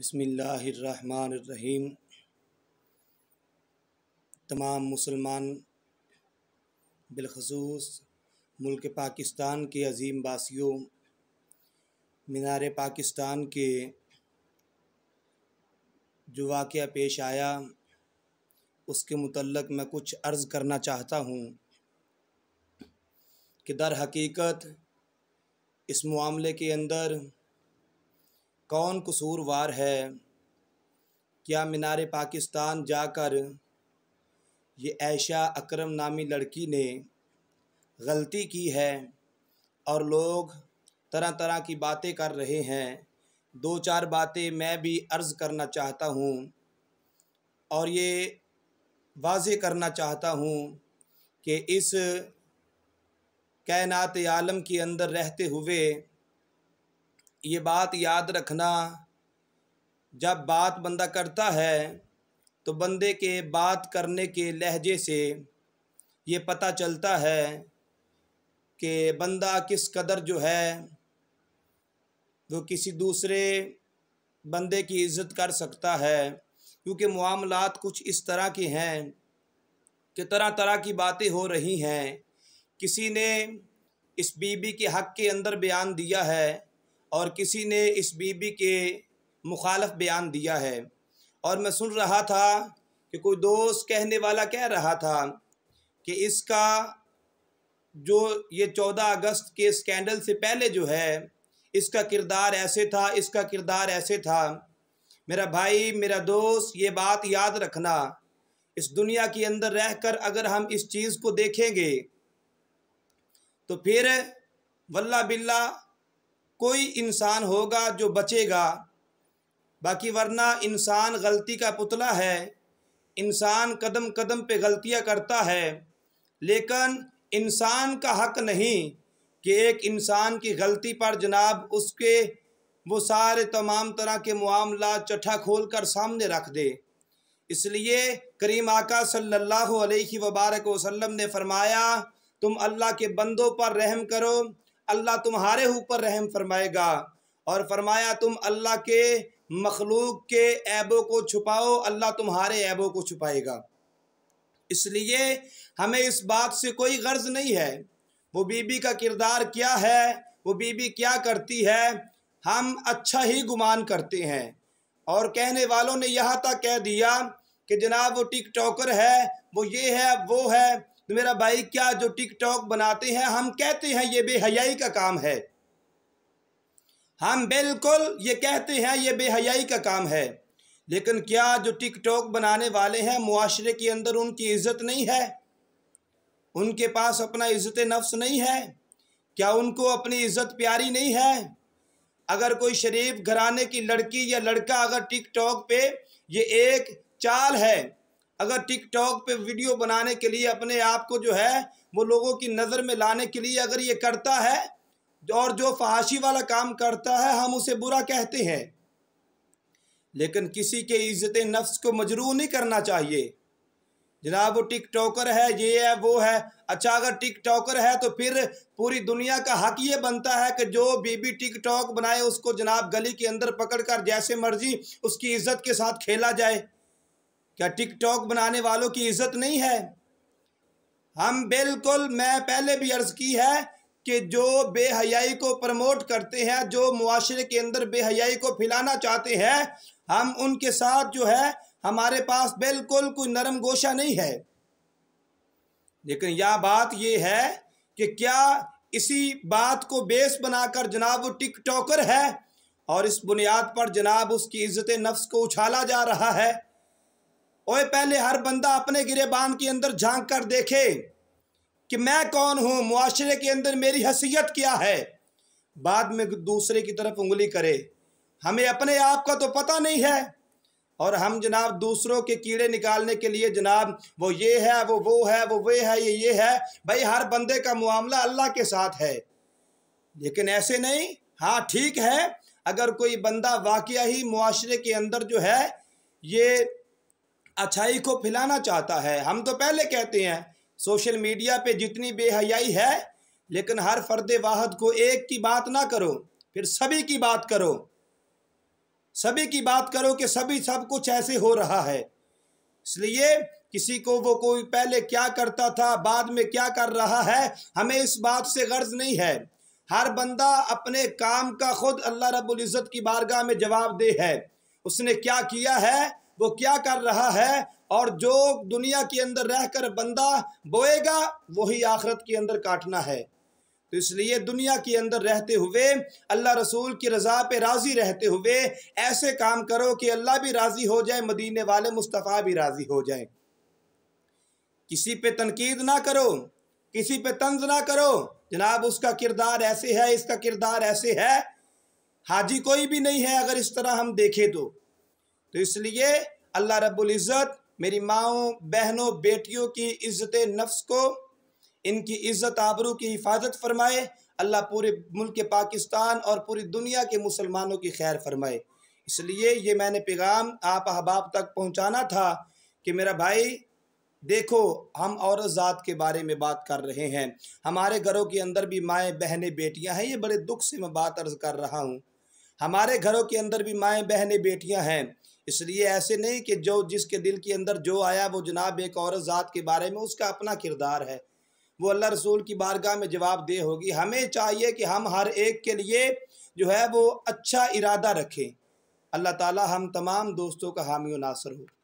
बसमीम तमाम मुसलमान बिलखसूस मुल्क पाकिस्तान के अजीम बासियों मीनार पाकिस्तान के जो वाक़ पेश आया उसके मतलब मैं कुछ अर्ज़ करना चाहता हूँ कि दर हकीकत इस मामले के अंदर कौन कसूरवार है क्या मीनार पाकिस्तान जाकर ये ऐशा अकरम नामी लड़की ने गलती की है और लोग तरह तरह की बातें कर रहे हैं दो चार बातें मैं भी अर्ज़ करना चाहता हूँ और ये वाज करना चाहता हूँ कि इस कायनात आलम के अंदर रहते हुए ये बात याद रखना जब बात बंदा करता है तो बंदे के बात करने के लहजे से ये पता चलता है कि बंदा किस कदर जो है वो किसी दूसरे बंदे की इज़्ज़त कर सकता है क्योंकि मामलात कुछ इस तरह के हैं कि तरह तरह की बातें हो रही हैं किसी ने इस बीबी के हक़ के अंदर बयान दिया है और किसी ने इस बीबी के मुखालफ बयान दिया है और मैं सुन रहा था कि कोई दोस्त कहने वाला कह रहा था कि इसका जो ये चौदह अगस्त के स्कैंडल से पहले जो है इसका किरदार ऐसे था इसका किरदार ऐसे था मेरा भाई मेरा दोस्त ये बात याद रखना इस दुनिया के अंदर रह कर अगर हम इस चीज़ को देखेंगे तो फिर वल्ला बिल्ला कोई इंसान होगा जो बचेगा बाकी वरना इंसान गलती का पुतला है इंसान कदम कदम पे गलतियां करता है लेकिन इंसान का हक नहीं कि एक इंसान की गलती पर जनाब उसके वो सारे तमाम तरह के मामला चटा खोल कर सामने रख दे इसलिए करीम आका सल्लल्लाहु अलैहि वबारक वसल्लम ने फरमाया तुम अल्लाह के बंदों पर रहम करो अल्लाह तुम्हारे ऊपर रहम फरमाएगा और फरमाया तुम अल्लाह के मखलूक के ऐबों को छुपाओ अल्लाह तुम्हारे ऐबों को छुपाएगा इसलिए हमें इस बात से कोई गर्ज नहीं है वो बीबी का किरदार क्या है वो बीबी क्या करती है हम अच्छा ही गुमान करते हैं और कहने वालों ने यहाँ तक कह दिया कि जनाब वो टिक टॉकर है वो ये है वो है तो मेरा भाई क्या जो टिकटॉक बनाते हैं हम कहते हैं ये बेहयाई का काम है हम बिल्कुल ये कहते हैं ये बेहयाई का काम है लेकिन क्या जो टिकटॉक बनाने वाले हैं मुआरे के अंदर उनकी इज्जत नहीं है उनके पास अपना इज्जत नफ्स नहीं है क्या उनको अपनी इज्जत प्यारी नहीं है अगर कोई शरीफ घराने की लड़की या लड़का अगर टिकटॉक पे ये एक चाल है अगर टिकटॉक पे वीडियो बनाने के लिए अपने आप को जो है वो लोगों की नज़र में लाने के लिए अगर ये करता है और जो फहाशी वाला काम करता है हम उसे बुरा कहते हैं लेकिन किसी के इज़्ज़त नफ्स को मजरू नहीं करना चाहिए जनाब वो टिक टॉकर है ये है वो है अच्छा अगर टिक टॉकर है तो फिर पूरी दुनिया का हक ये बनता है कि जो बीबी टिक टॉक बनाए उसको जनाब गली के अंदर पकड़ कर जैसे मर्जी उसकी इज्जत के साथ खेला जाए क्या टिकटॉक बनाने वालों की इज्जत नहीं है हम बिल्कुल मैं पहले भी अर्ज की है कि जो बेहयाई को प्रमोट करते हैं जो मुआरे के अंदर बेहयाई को फैलाना चाहते हैं हम उनके साथ जो है हमारे पास बिल्कुल कोई नरम गोशा नहीं है लेकिन यह बात यह है कि क्या इसी बात को बेस बनाकर जनाब वो टिकटॉकर है और इस बुनियाद पर जनाब उसकी इज्जत नफ्स को उछाला जा रहा है और पहले हर बंदा अपने गिरेबान के अंदर झांक कर देखे कि मैं कौन हूँ मुआरे के अंदर मेरी हसीयत क्या है बाद में दूसरे की तरफ उंगली करे हमें अपने आप का तो पता नहीं है और हम जनाब दूसरों के कीड़े निकालने के लिए जनाब वो ये है वो वो है वो वे है ये ये है भाई हर बंदे का मामला अल्लाह के साथ है लेकिन ऐसे नहीं हाँ ठीक है अगर कोई बंदा वाकया ही मुआरे के अंदर जो है ये अच्छाई को फैलाना चाहता है हम तो पहले कहते हैं सोशल मीडिया पे जितनी बेहयाई है लेकिन हर फर्द वाहद को एक की बात ना करो फिर सभी की बात करो सभी की बात करो कि सभी सब कुछ ऐसे हो रहा है इसलिए किसी को वो कोई पहले क्या करता था बाद में क्या कर रहा है हमें इस बात से गर्ज नहीं है हर बंदा अपने काम का खुद अल्लाह रब्बुल इज़्ज़त की बारगाह में जवाब दे है उसने क्या किया है वो क्या कर रहा है और जो दुनिया के अंदर रहकर बंदा बोएगा वही आखरत के अंदर काटना है तो इसलिए दुनिया के अंदर रहते हुए अल्लाह रसूल की रज़ा पे राज़ी रहते हुए ऐसे काम करो कि अल्लाह भी राज़ी हो जाए मदीने वाले मुस्तफ़ा भी राज़ी हो जाए किसी पे तनकीद ना करो किसी पे तंज ना करो जनाब उसका किरदार ऐसे है इसका किरदार ऐसे है हाजी कोई भी नहीं है अगर इस तरह हम देखें तो तो इसलिए अल्लाह रब्बुल इज़्ज़त मेरी माओ बहनों बेटियों की इज़्ज़त नफ्स को इनकी इज़्ज़त आबरू की हिफाजत फरमाए अल्लाह पूरे मुल्क पाकिस्तान और पूरी दुनिया के मुसलमानों की खैर फरमाए इसलिए ये मैंने पैगाम आप अहबाब तक पहुँचाना था कि मेरा भाई देखो हम औरत ज़ात के बारे में बात कर रहे हैं हमारे घरों के अंदर भी माएँ बहनें बेटियां हैं ये बड़े दुख से मैं बात अर्ज़ कर रहा हूँ हमारे घरों के अंदर भी माएँ बहनें बेटियां हैं इसलिए ऐसे नहीं कि जो जिसके दिल के अंदर जो आया वो जनाब एक औरत ज़ात के बारे में उसका अपना किरदार है वो अल्लाह रसूल की बारगाह में जवाब दे होगी हमें चाहिए कि हम हर एक के लिए जो है वो अच्छा इरादा रखें अल्लाह ताला हम तमाम दोस्तों का हामी नासर हो